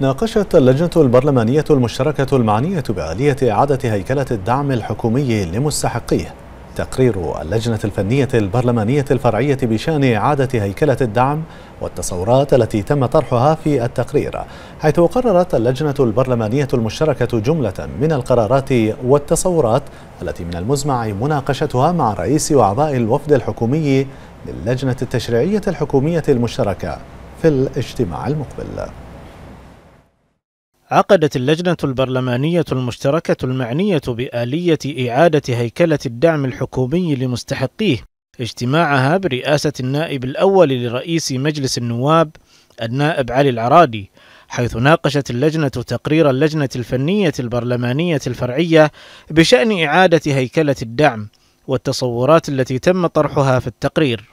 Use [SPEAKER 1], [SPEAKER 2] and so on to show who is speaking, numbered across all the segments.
[SPEAKER 1] ناقشت اللجنة البرلمانية المشتركة المعنية بآلية إعادة هيكلة الدعم الحكومي لمستحقيه تقرير اللجنة الفنية البرلمانية الفرعية بشأن إعادة هيكلة الدعم والتصورات التي تم طرحها في التقرير حيث قررت اللجنة البرلمانية المشتركة جملة من القرارات والتصورات التي من المزمع مناقشتها مع رئيس وأعضاء الوفد الحكومي للجنة التشريعية الحكومية المشتركة في الاجتماع المقبل عقدت اللجنة البرلمانية المشتركة المعنية بآلية إعادة هيكلة الدعم الحكومي لمستحقيه اجتماعها برئاسة النائب الأول لرئيس مجلس النواب النائب علي العرادي حيث ناقشت اللجنة تقرير اللجنة الفنية البرلمانية الفرعية بشأن إعادة هيكلة الدعم والتصورات التي تم طرحها في التقرير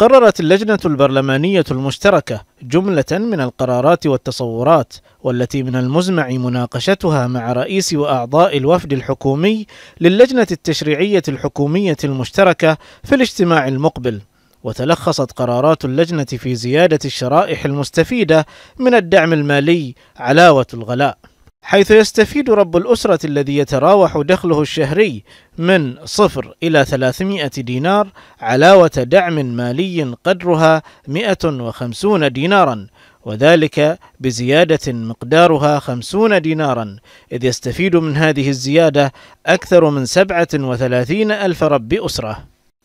[SPEAKER 1] قررت اللجنة البرلمانية المشتركة جملة من القرارات والتصورات والتي من المزمع مناقشتها مع رئيس وأعضاء الوفد الحكومي للجنة التشريعية الحكومية المشتركة في الاجتماع المقبل وتلخصت قرارات اللجنة في زيادة الشرائح المستفيدة من الدعم المالي علاوة الغلاء حيث يستفيد رب الأسرة الذي يتراوح دخله الشهري من صفر إلى 300 دينار علاوة دعم مالي قدرها 150 دينارا وذلك بزيادة مقدارها 50 دينارا إذ يستفيد من هذه الزيادة أكثر من 37 ألف رب أسرة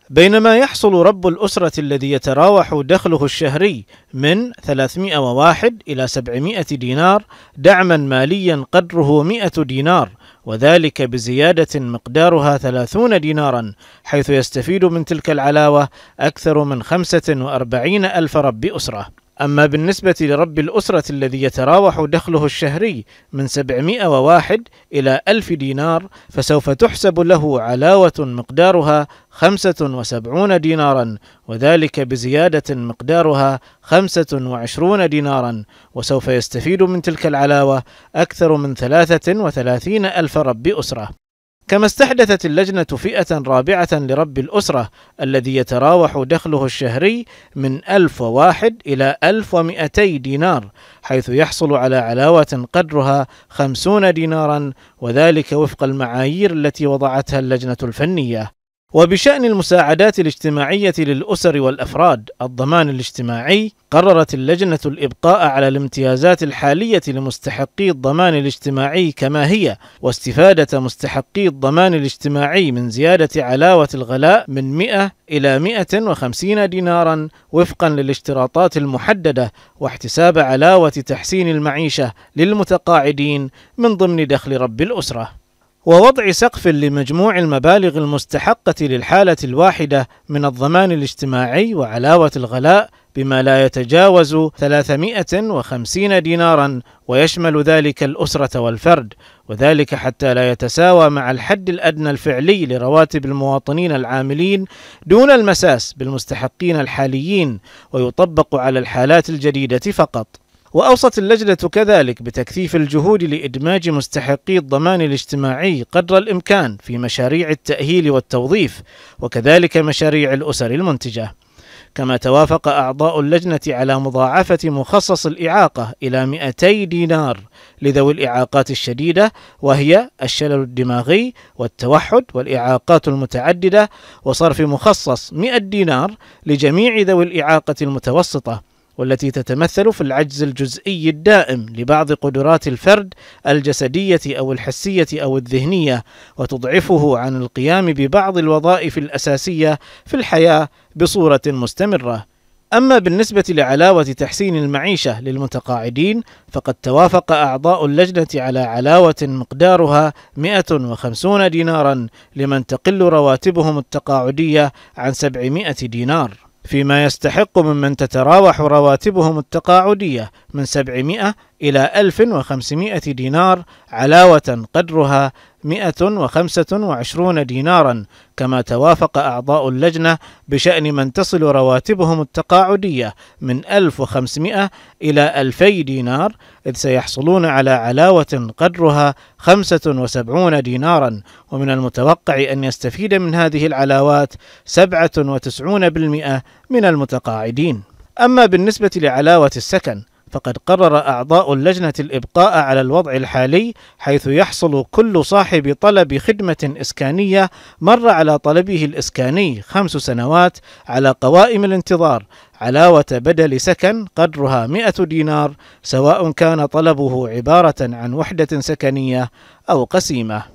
[SPEAKER 1] بينما يحصل رب الأسرة الذي يتراوح دخله الشهري من 301 إلى 700 دينار دعما ماليا قدره 100 دينار وذلك بزيادة مقدارها 30 دينارا حيث يستفيد من تلك العلاوة أكثر من 45 ألف رب أسرة أما بالنسبة لرب الأسرة الذي يتراوح دخله الشهري من 701 إلى 1000 دينار فسوف تحسب له علاوة مقدارها 75 دينارا وذلك بزيادة مقدارها 25 دينارا وسوف يستفيد من تلك العلاوة أكثر من 33 ألف رب أسرة كما استحدثت اللجنة فئة رابعة لرب الأسرة الذي يتراوح دخله الشهري من 1001 إلى 1200 دينار حيث يحصل على علاوة قدرها 50 دينارا وذلك وفق المعايير التي وضعتها اللجنة الفنية وبشأن المساعدات الاجتماعية للأسر والأفراد الضمان الاجتماعي قررت اللجنة الإبقاء على الامتيازات الحالية لمستحقي الضمان الاجتماعي كما هي واستفادة مستحقي الضمان الاجتماعي من زيادة علاوة الغلاء من 100 إلى 150 دينارا وفقا للاشتراطات المحددة واحتساب علاوة تحسين المعيشة للمتقاعدين من ضمن دخل رب الأسرة ووضع سقف لمجموع المبالغ المستحقة للحالة الواحدة من الضمان الاجتماعي وعلاوة الغلاء بما لا يتجاوز 350 دينارا ويشمل ذلك الأسرة والفرد وذلك حتى لا يتساوى مع الحد الأدنى الفعلي لرواتب المواطنين العاملين دون المساس بالمستحقين الحاليين ويطبق على الحالات الجديدة فقط وأوصت اللجنة كذلك بتكثيف الجهود لإدماج مستحقي الضمان الاجتماعي قدر الإمكان في مشاريع التأهيل والتوظيف وكذلك مشاريع الأسر المنتجة كما توافق أعضاء اللجنة على مضاعفة مخصص الإعاقة إلى 200 دينار لذوي الإعاقات الشديدة وهي الشلل الدماغي والتوحد والإعاقات المتعددة وصرف مخصص 100 دينار لجميع ذوي الإعاقة المتوسطة والتي تتمثل في العجز الجزئي الدائم لبعض قدرات الفرد الجسدية أو الحسية أو الذهنية وتضعفه عن القيام ببعض الوظائف الأساسية في الحياة بصورة مستمرة. أما بالنسبة لعلاوة تحسين المعيشة للمتقاعدين فقد توافق أعضاء اللجنة على علاوة مقدارها 150 دينارا لمن تقل رواتبهم التقاعدية عن 700 دينار فيما يستحق ممن تتراوح رواتبهم التقاعدية من 700 إلى 1500 دينار علاوة قدرها 125 دينارا كما توافق أعضاء اللجنة بشأن من تصل رواتبهم التقاعدية من 1500 إلى 2000 دينار إذ سيحصلون على علاوة قدرها 75 دينارا ومن المتوقع أن يستفيد من هذه العلاوات 97% من المتقاعدين أما بالنسبة لعلاوة السكن فقد قرر أعضاء اللجنة الإبقاء على الوضع الحالي حيث يحصل كل صاحب طلب خدمة إسكانية مر على طلبه الإسكاني خمس سنوات على قوائم الانتظار علاوة بدل سكن قدرها 100 دينار سواء كان طلبه عبارة عن وحدة سكنية أو قسيمة